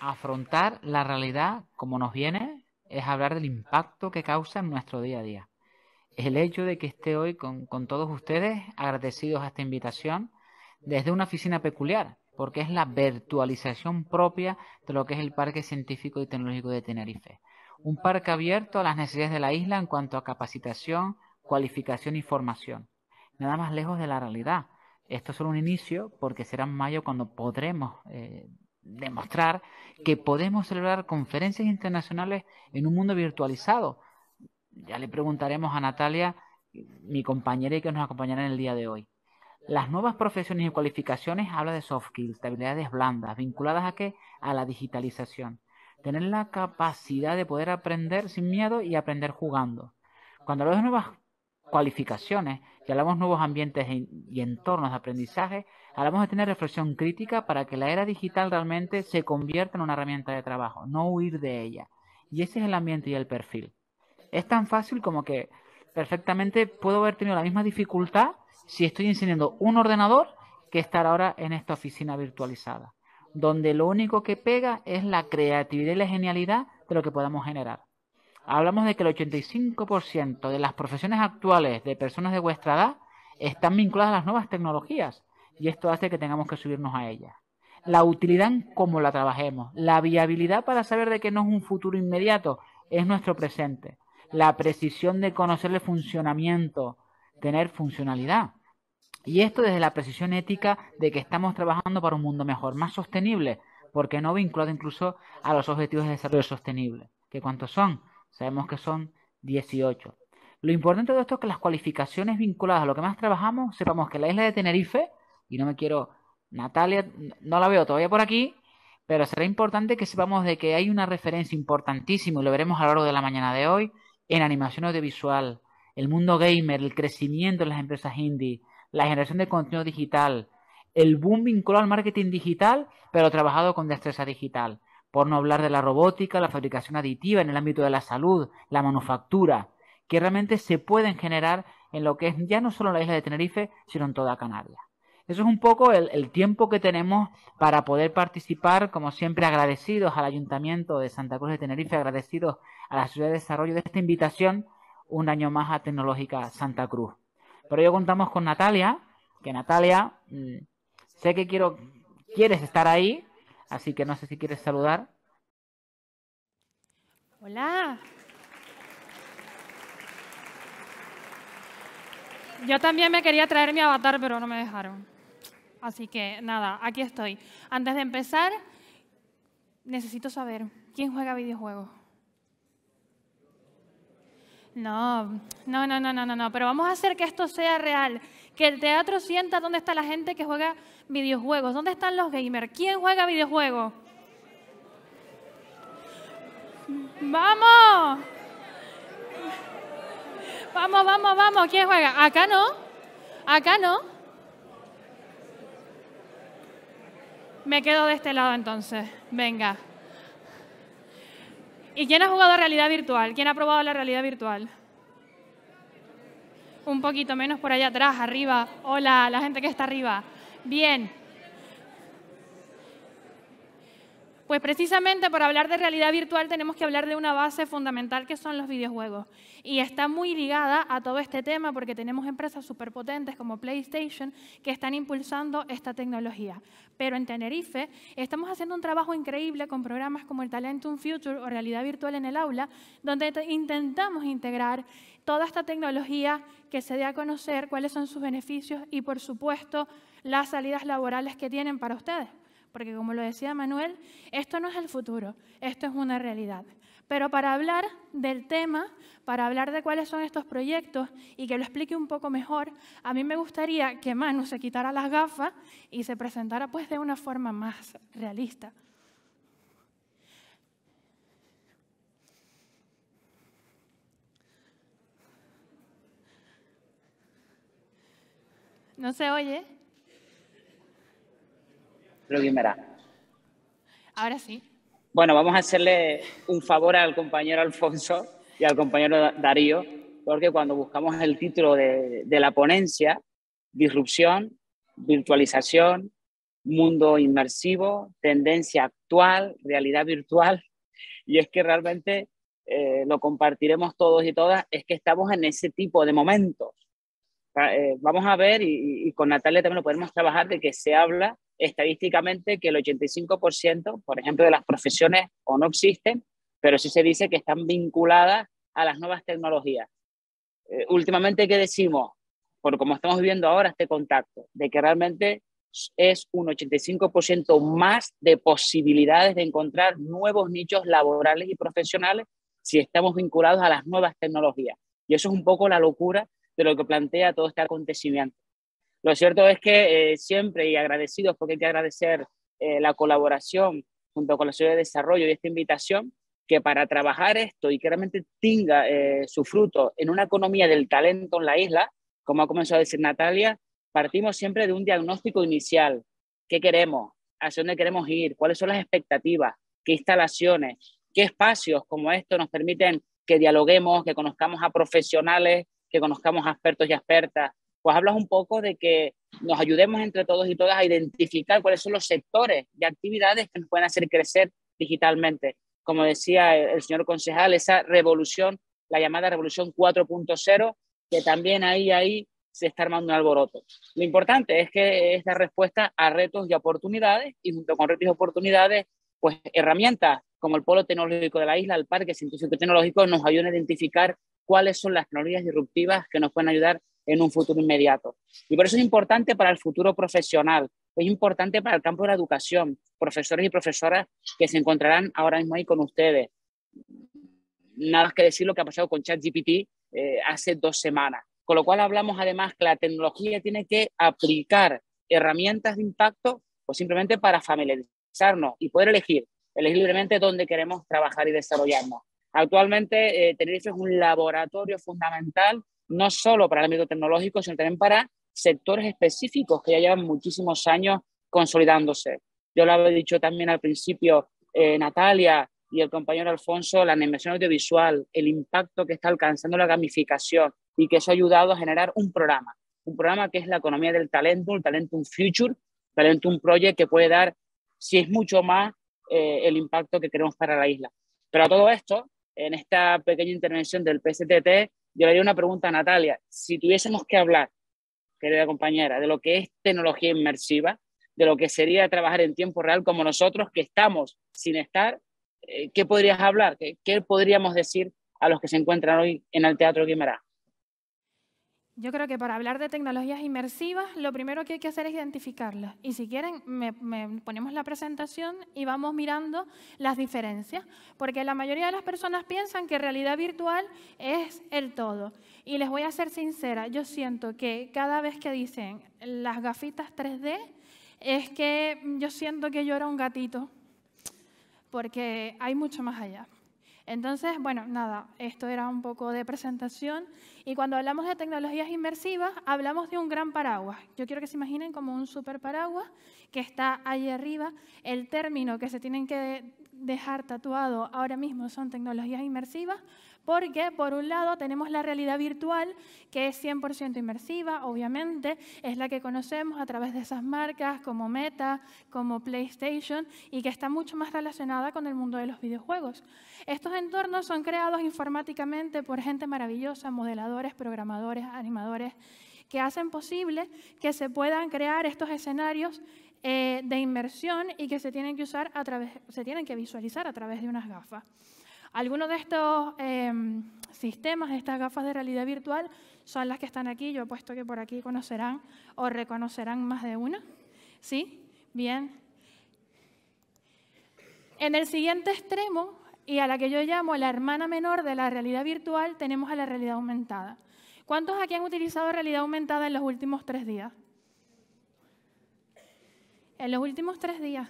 afrontar la realidad como nos viene es hablar del impacto que causa en nuestro día a día. El hecho de que esté hoy con, todos ustedes agradecidos a esta invitación desde una oficina peculiar, porque es la virtualización propia de lo que es el Parque Científico y Tecnológico de Tenerife. Un parque abierto a las necesidades de la isla en cuanto a capacitación, cualificación y formación. Nada más lejos de la realidad. Esto es solo un inicio porque será en mayo cuando podremos eh, demostrar que podemos celebrar conferencias internacionales en un mundo virtualizado. Ya le preguntaremos a Natalia, mi compañera y que nos acompañará en el día de hoy. Las nuevas profesiones y cualificaciones habla de soft skills, de habilidades blandas, vinculadas a qué? A la digitalización. Tener la capacidad de poder aprender sin miedo y aprender jugando. Cuando hablo de nuevas cualificaciones, si hablamos nuevos ambientes y entornos de aprendizaje, hablamos de tener reflexión crítica para que la era digital realmente se convierta en una herramienta de trabajo, no huir de ella. Y ese es el ambiente y el perfil. Es tan fácil como que perfectamente puedo haber tenido la misma dificultad si estoy enseñando un ordenador que estar ahora en esta oficina virtualizada, donde lo único que pega es la creatividad y la genialidad de lo que podamos generar hablamos de que el 85% de las profesiones actuales de personas de vuestra edad están vinculadas a las nuevas tecnologías y esto hace que tengamos que subirnos a ellas. La utilidad en cómo la trabajemos, la viabilidad para saber de que no es un futuro inmediato, es nuestro presente, la precisión de conocer el funcionamiento, tener funcionalidad. Y esto desde la precisión ética de que estamos trabajando para un mundo mejor, más sostenible, porque no vinculado incluso a los objetivos de desarrollo sostenible, que cuántos son, Sabemos que son 18. Lo importante de esto es que las cualificaciones vinculadas a lo que más trabajamos, sepamos que la isla de Tenerife, y no me quiero, Natalia, no la veo todavía por aquí, pero será importante que sepamos de que hay una referencia importantísima, y lo veremos a lo largo de la mañana de hoy, en animación audiovisual, el mundo gamer, el crecimiento de las empresas indie, la generación de contenido digital, el boom vinculado al marketing digital, pero trabajado con destreza digital por no hablar de la robótica, la fabricación aditiva en el ámbito de la salud, la manufactura, que realmente se pueden generar en lo que es ya no solo la isla de Tenerife, sino en toda Canarias. Eso es un poco el, tiempo que tenemos para poder participar, como siempre agradecidos al Ayuntamiento de Santa Cruz de Tenerife, agradecidos a la Ciudad de Desarrollo de esta invitación un año más a Tecnológica Santa Cruz. Pero yo contamos con Natalia, que Natalia, mm, sé que quiero, quieres estar ahí, Así que no sé si quieres saludar. Hola. Yo también me quería traer mi avatar, pero no me dejaron. Así que nada, aquí estoy. Antes de empezar, necesito saber, ¿quién juega videojuegos? No, no, no, no, no, no, pero vamos a hacer que esto sea real. Que el teatro sienta dónde está la gente que juega videojuegos, dónde están los gamers, quién juega videojuegos. Vamos. Vamos, vamos, vamos. ¿Quién juega? Acá no. Acá no. Me quedo de este lado entonces. Venga. ¿Y quién ha jugado a realidad virtual? ¿Quién ha probado la realidad virtual? un poquito menos por allá atrás, arriba. Hola, la gente que está arriba. Bien, Pues precisamente para hablar de realidad virtual tenemos que hablar de una base fundamental que son los videojuegos. Y está muy ligada a todo este tema porque tenemos empresas superpotentes como PlayStation que están impulsando esta tecnología. Pero en Tenerife estamos haciendo un trabajo increíble con programas como el Talentum Future o Realidad Virtual en el Aula, donde intentamos integrar toda esta tecnología que se dé a conocer, cuáles son sus beneficios y, por supuesto, las salidas laborales que tienen para ustedes porque como lo decía Manuel, esto no es el futuro, esto es una realidad. Pero para hablar del tema, para hablar de cuáles son estos proyectos y que lo explique un poco mejor, a mí me gustaría que Manu se quitara las gafas y se presentara pues de una forma más realista. ¿No se oye? Creo Ahora sí. Bueno, vamos a hacerle un favor al compañero Alfonso y al compañero Darío, porque cuando buscamos el título de, la ponencia, disrupción, virtualización, mundo inmersivo, tendencia actual, realidad virtual, y es que realmente eh, lo compartiremos todos y todas, es que estamos en ese tipo de momentos. Ah, eh, vamos a ver, y, y, con Natalia también lo podemos trabajar, de que se habla estadísticamente que el 85%, por ejemplo, de las profesiones o no existen, pero sí se dice que están vinculadas a las nuevas tecnologías. Eh, últimamente, ¿qué decimos? Por como estamos viviendo ahora este contacto, de que realmente es un 85% más de posibilidades de encontrar nuevos nichos laborales y profesionales si estamos vinculados a las nuevas tecnologías. Y eso es un poco la locura de lo que plantea todo este acontecimiento. Lo cierto es que eh, siempre y agradecidos, porque hay que agradecer eh, la colaboración junto con la Ciudad de Desarrollo y esta invitación, que para trabajar esto y que realmente tenga eh, su fruto en una economía del talento en la isla, como ha comenzado a decir Natalia, partimos siempre de un diagnóstico inicial. ¿Qué queremos? ¿Hacia dónde queremos ir? ¿Cuáles son las expectativas? ¿Qué instalaciones? ¿Qué espacios como esto nos permiten que dialoguemos, que conozcamos a profesionales, que conozcamos a expertos y expertas, pues hablas un poco de que nos ayudemos entre todos y todas a identificar cuáles son los sectores de actividades que nos pueden hacer crecer digitalmente. Como decía el señor concejal, esa revolución, la llamada revolución 4.0, que también ahí, ahí se está armando un alboroto. Lo importante es que es respuesta a retos y oportunidades, y junto con retos y oportunidades, pues herramientas como el Polo Tecnológico de la isla, el Parque Científico Tecnológico, nos ayudan a identificar cuáles son las tecnologías disruptivas que nos pueden ayudar en un futuro inmediato. Y por eso es importante para el futuro profesional, es importante para el campo de la educación, profesores y profesoras que se encontrarán ahora mismo ahí con ustedes. Nada más que decir lo que ha pasado con ChatGPT eh, hace dos semanas. Con lo cual hablamos además que la tecnología tiene que aplicar herramientas de impacto pues simplemente para familiarizarnos y poder elegir, elegir libremente dónde queremos trabajar y desarrollarnos. Actualmente tener eh, Tenerife es un laboratorio fundamental no solo para el ámbito tecnológico, sino también para sectores específicos que ya llevan muchísimos años consolidándose. Yo lo había dicho también al principio, eh, Natalia y el compañero Alfonso, la animación audiovisual, el impacto que está alcanzando la gamificación y que eso ha ayudado a generar un programa, un programa que es la economía del talento, el Talentum Future, Talentum Project, que puede dar, si es mucho más, eh, el impacto que queremos para la isla. Pero a todo esto, en esta pequeña intervención del PSTT, yo le haría una pregunta a Natalia. Si tuviésemos que hablar, querida compañera, de lo que es tecnología inmersiva, de lo que sería trabajar en tiempo real como nosotros que estamos sin estar, eh, ¿qué podrías hablar? ¿Qué, podríamos decir a los que se encuentran hoy en el Teatro Guimarães? Yo creo que para hablar de tecnologías inmersivas, lo primero que hay que hacer es identificarlas. Y si quieren, me, ponemos la presentación y vamos mirando las diferencias. Porque la mayoría de las personas piensan que realidad virtual es el todo. Y les voy a ser sincera, yo siento que cada vez que dicen las gafitas 3D, es que yo siento que yo era un gatito. Porque hay mucho más allá. Entonces, bueno, nada, esto era un poco de presentación. Y cuando hablamos de tecnologías inmersivas, hablamos de un gran paraguas. Yo quiero que se imaginen como un super paraguas que está ahí arriba. El término que se tienen que dejar tatuado ahora mismo son tecnologías inmersivas, porque por un lado tenemos la realidad virtual, que es 100% inmersiva, obviamente, es la que conocemos a través de esas marcas como Meta, como PlayStation, y que está mucho más relacionada con el mundo de los videojuegos. Estos entornos son creados informáticamente por gente maravillosa, modeladores, programadores, animadores, que hacen posible que se puedan crear estos escenarios eh, de inmersión y que tienen usar se tienen que visualizar a través de unas gafas. Algunos de estos em, sistemas, estas gafas de realidad virtual, son las que están aquí. Yo apuesto que por aquí conocerán o reconocerán más de una. ¿Sí? Bien. En el siguiente extremo, y a la que yo llamo la hermana menor de la realidad virtual, tenemos a la realidad aumentada. ¿Cuántos aquí han utilizado realidad aumentada en los últimos tres días? En los últimos tres días.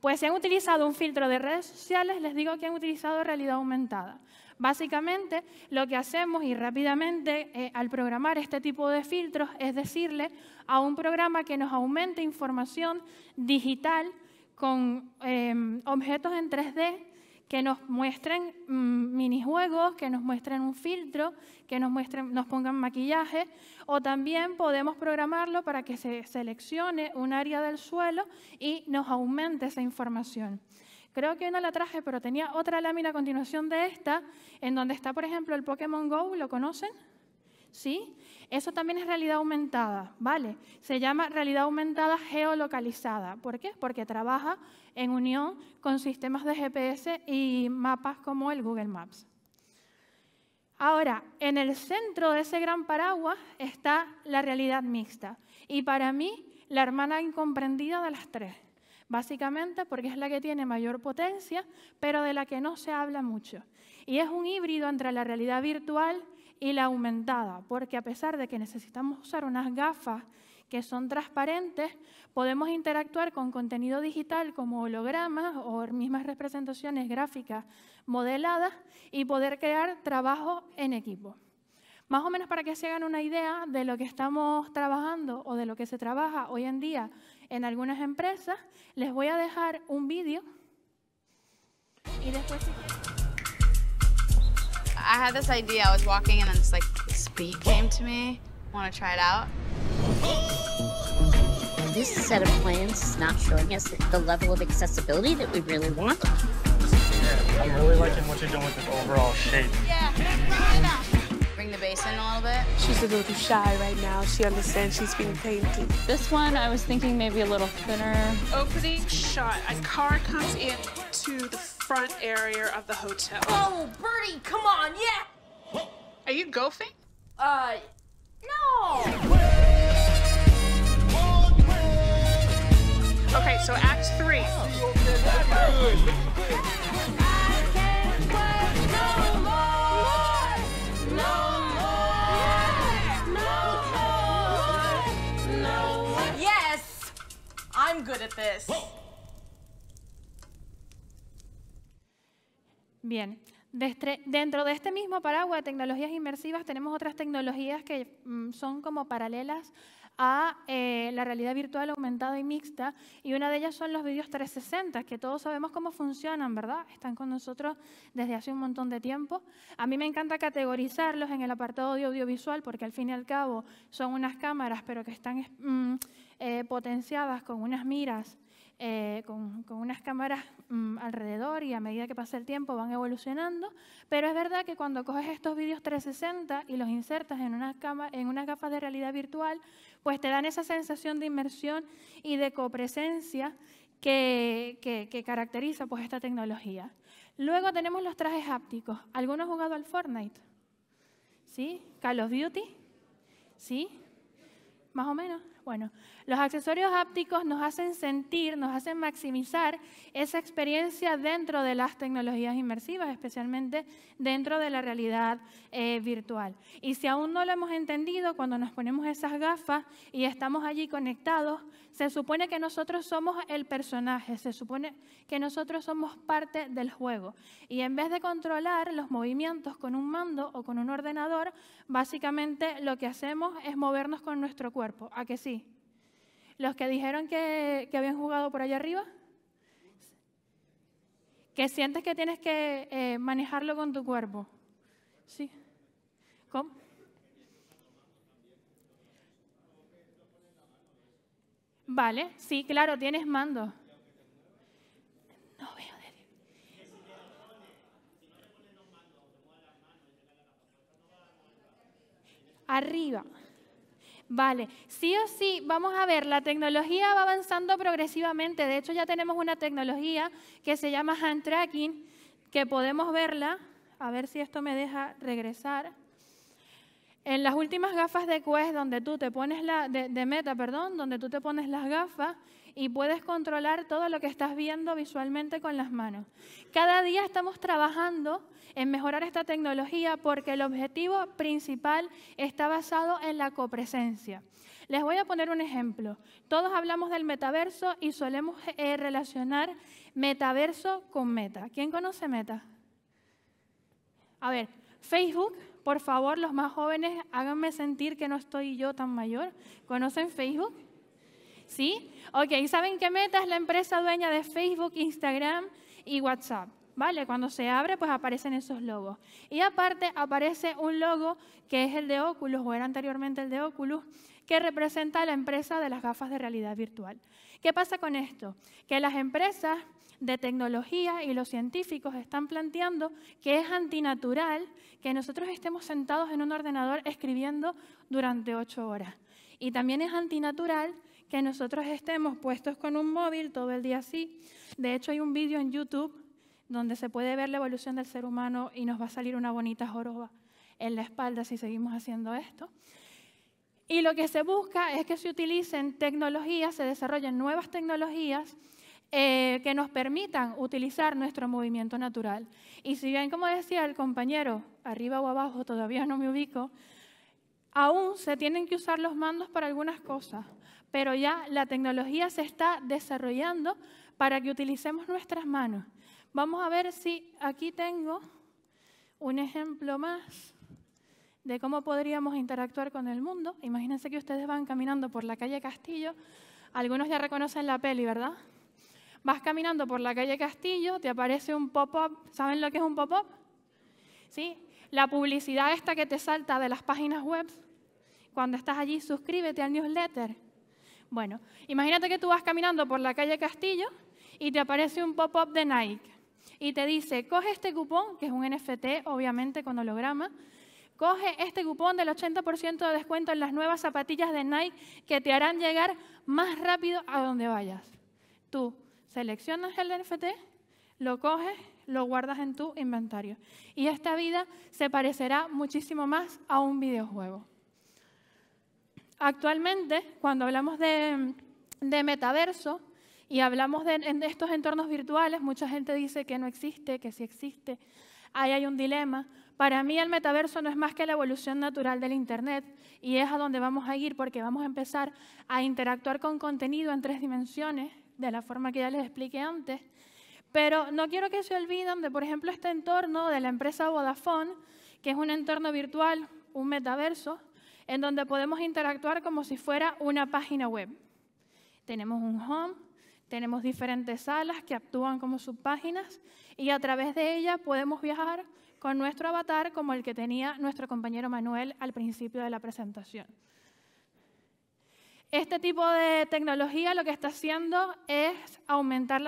Pues si han utilizado un filtro de redes sociales, les digo que han utilizado realidad aumentada. Básicamente, lo que hacemos y rápidamente eh, al programar este tipo de filtros es decirle a un programa que nos aumente información digital con em, objetos en 3D que nos muestren mm, minijuegos, que nos muestren un filtro, que nos, muestren, nos pongan maquillaje, o también podemos programarlo para que se seleccione un área del suelo y nos aumente esa información. Creo que hoy no la traje, pero tenía otra lámina a continuación de esta, en donde está, por ejemplo, el Pokémon Go, ¿lo conocen? ¿sí? Eso también es realidad aumentada, ¿vale? Se llama realidad aumentada geolocalizada. ¿Por qué? Porque trabaja en unión con sistemas de GPS y mapas como el Google Maps. Ahora, en el centro de ese gran paraguas está la realidad mixta. Y para mí, la hermana incomprendida de las tres. Básicamente porque es la que tiene mayor potencia, pero de la que no se habla mucho. Y es un híbrido entre la realidad virtual y la aumentada, porque a pesar de que necesitamos usar unas gafas que son transparentes, podemos interactuar con contenido digital como hologramas o mismas representaciones gráficas modeladas y poder crear trabajo en equipo. Más o menos para que se hagan una idea de lo que estamos trabajando o de lo que se trabaja hoy en día en algunas empresas, les voy a dejar un vídeo y después... I had this idea. I was walking and then just like speed came to me. Want to try it out? This set of plans is not showing us the level of accessibility that we really want. Yeah, I'm really liking what you're doing with this overall shape. Yeah, Bring the bass in a little bit. She's a little shy right now. She understands she's being painted. This one, I was thinking maybe a little thinner. Opening shot, a car comes in to the front area of the hotel. Oh, Bertie, come on, yeah! Are you golfing? Uh, no! Okay, so Act 3. Bien, dentro de este mismo paraguas de tecnologías inmersivas tenemos otras tecnologías que mm, son como paralelas a eh, la realidad virtual aumentada y mixta, y una de ellas son los vídeos 360, que todos sabemos cómo funcionan, ¿verdad? Están con nosotros desde hace un montón de tiempo. A mí me encanta categorizarlos en el apartado de audiovisual, porque al fin y al cabo son unas cámaras, pero que están mm, eh, potenciadas con unas miras eh, con, unas cámaras mm, alrededor y a medida que pasa el tiempo van evolucionando, pero es verdad que cuando coges estos vídeos 360 y los insertas en unas, en gafas de realidad virtual, pues te dan esa sensación de inmersión y de copresencia que, que, caracteriza pues, esta tecnología. Luego tenemos los trajes hápticos. ¿Alguno ha jugado al Fortnite? ¿Sí? ¿Call of Duty? ¿Sí? ¿Más o menos? Bueno, los accesorios ápticos nos hacen sentir, nos hacen maximizar esa experiencia dentro de las tecnologías inmersivas, especialmente dentro de la realidad eh, virtual. Y si aún no lo hemos entendido, cuando nos ponemos esas gafas y estamos allí conectados, se supone que nosotros somos el personaje, se supone que nosotros somos parte del juego. Y en vez de controlar los movimientos con un mando o con un ordenador, básicamente lo que hacemos es movernos con nuestro cuerpo. ¿A que sí? Los que dijeron que, habían jugado por allá arriba, que sientes que tienes que eh, manejarlo con tu cuerpo. Sí. ¿Cómo? Vale, sí, claro, tienes mando. No veo Arriba. Vale, sí o sí, vamos a ver, la tecnología va avanzando progresivamente. De hecho, ya tenemos una tecnología que se llama hand tracking, que podemos verla. A ver si esto me deja regresar. En las últimas gafas de Quest, donde tú te pones la, de Meta, perdón, donde tú te pones las gafas y puedes controlar todo lo que estás viendo visualmente con las manos. Cada día estamos trabajando en mejorar esta tecnología porque el objetivo principal está basado en la copresencia. Les voy a poner un ejemplo. Todos hablamos del metaverso y solemos eh, relacionar metaverso con meta. ¿Quién conoce meta? A ver, Facebook, por favor, los más jóvenes, háganme sentir que no estoy yo tan mayor. ¿Conocen Facebook? ¿Sí? Ok, ¿saben qué meta es la empresa dueña de Facebook, Instagram y WhatsApp? ¿Vale? Cuando se abre, pues aparecen esos logos. Y aparte aparece un logo que es el de Oculus, o era anteriormente el de Oculus, que representa a la empresa de las gafas de realidad virtual. ¿Qué pasa con esto? Que las empresas de tecnología y los científicos están planteando que es antinatural que nosotros estemos sentados en un ordenador escribiendo durante ocho horas. Y también es antinatural que nosotros estemos puestos con un móvil todo el día así. De hecho, hay un vídeo en YouTube donde se puede ver la evolución del ser humano y nos va a salir una bonita joroba en la espalda si seguimos haciendo esto. Y lo que se busca es que se utilicen tecnologías, se desarrollen nuevas tecnologías eh, que nos permitan utilizar nuestro movimiento natural. Y si bien, como decía el compañero, arriba o abajo, todavía no me ubico, aún se tienen que usar los mandos para algunas cosas pero ya la tecnología se está desarrollando para que utilicemos nuestras manos. Vamos a ver si aquí tengo un ejemplo más de cómo podríamos interactuar con el mundo. Imagínense que ustedes van caminando por la calle Castillo. Algunos ya reconocen la peli, ¿verdad? Vas caminando por la calle Castillo, te aparece un pop-up. ¿Saben lo que es un pop-up? ¿Sí? La publicidad esta que te salta de las páginas web. Cuando estás allí, suscríbete al newsletter. Bueno, imagínate que tú vas caminando por la calle Castillo y te aparece un pop-up de Nike y te dice, coge este cupón, que es un NFT, obviamente con holograma, coge este cupón del 80% de descuento en las nuevas zapatillas de Nike que te harán llegar más rápido a donde vayas. Tú seleccionas el NFT, lo coges, lo guardas en tu inventario. Y esta vida se parecerá muchísimo más a un videojuego. Actualmente, cuando hablamos de, metaverso y hablamos de, de, estos entornos virtuales, mucha gente dice que no existe, que sí existe. Ahí hay un dilema. Para mí el metaverso no es más que la evolución natural del Internet y es a donde vamos a ir porque vamos a empezar a interactuar con contenido en tres dimensiones, de la forma que ya les expliqué antes. Pero no quiero que se olviden de, por ejemplo, este entorno de la empresa Vodafone, que es un entorno virtual, un metaverso, en donde podemos interactuar como si fuera una página web. Tenemos un home, tenemos diferentes salas que actúan como subpáginas y a través de ellas podemos viajar con nuestro avatar como el que tenía nuestro compañero Manuel al principio de la presentación. Este tipo de tecnología lo que está haciendo es aumentar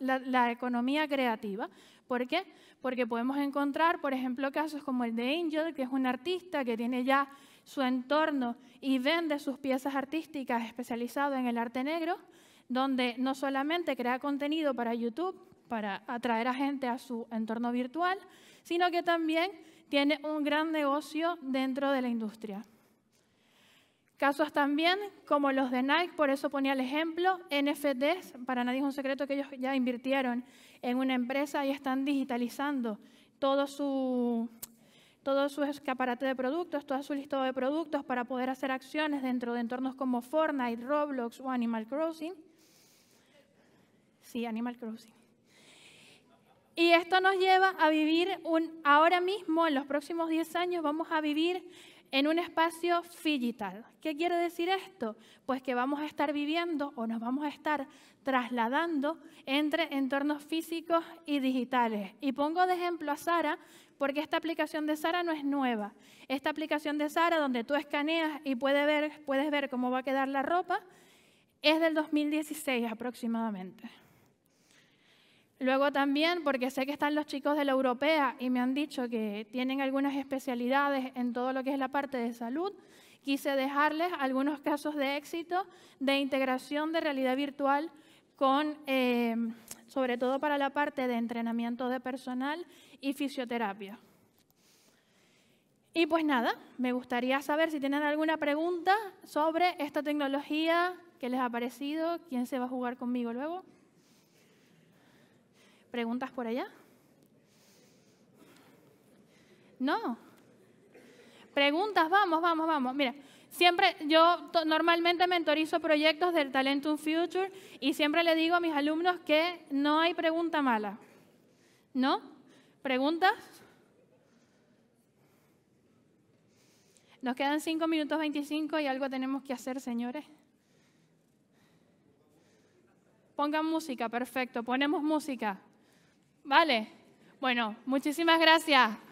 la, economía creativa. ¿Por qué? Porque podemos encontrar, por ejemplo, casos como el de Angel, que es un artista que tiene ya su entorno y vende sus piezas artísticas especializado en el arte negro, donde no solamente crea contenido para YouTube, para atraer a gente a su entorno virtual, sino que también tiene un gran negocio dentro de la industria. Casos también como los de Nike, por eso ponía el ejemplo, NFTs, para nadie es un secreto que ellos ya invirtieron en una empresa y están digitalizando todo su, todo su escaparate de productos, toda su listado de productos para poder hacer acciones dentro de entornos como Fortnite, Roblox o Animal Crossing. Sí, Animal Crossing. Y esto nos lleva a vivir un, ahora mismo, en los próximos 10 años, vamos a vivir en un espacio digital. ¿Qué quiere decir esto? Pues que vamos a estar viviendo o nos vamos a estar trasladando entre entornos físicos y digitales. Y pongo de ejemplo a Sara, porque esta aplicación de Sara no es nueva. Esta aplicación de Sara, donde tú escaneas y puedes ver, cómo va a quedar la ropa, es del 2016 aproximadamente. Luego también, porque sé que están los chicos de la europea y me han dicho que tienen algunas especialidades en todo lo que es la parte de salud, quise dejarles algunos casos de éxito de integración de realidad virtual con, eh, sobre todo para la parte de entrenamiento de personal y fisioterapia. Y pues nada, me gustaría saber si tienen alguna pregunta sobre esta tecnología, qué les ha parecido, quién se va a jugar conmigo luego. ¿Preguntas por allá? No. Preguntas, vamos, vamos, vamos. Mira, siempre yo normalmente mentorizo proyectos del Talentum Future y siempre le digo a mis alumnos que no hay pregunta mala. ¿No? ¿Preguntas? Nos quedan 5 minutos 25 y algo tenemos que hacer, señores. Pongan música, perfecto. Ponemos música. Vale. Bueno, muchísimas gracias.